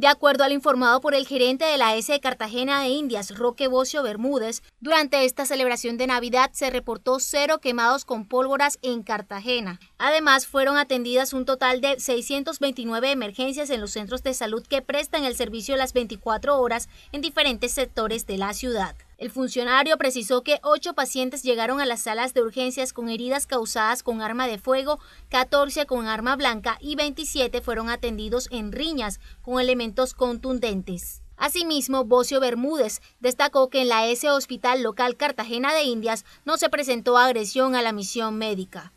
De acuerdo al informado por el gerente de la S de Cartagena e Indias, Roque Bocio Bermúdez, durante esta celebración de Navidad se reportó cero quemados con pólvoras en Cartagena. Además, fueron atendidas un total de 629 emergencias en los centros de salud que prestan el servicio las 24 horas en diferentes sectores de la ciudad. El funcionario precisó que ocho pacientes llegaron a las salas de urgencias con heridas causadas con arma de fuego, 14 con arma blanca y 27 fueron atendidos en riñas con elementos contundentes. Asimismo, Bocio Bermúdez destacó que en la S Hospital Local Cartagena de Indias no se presentó agresión a la misión médica.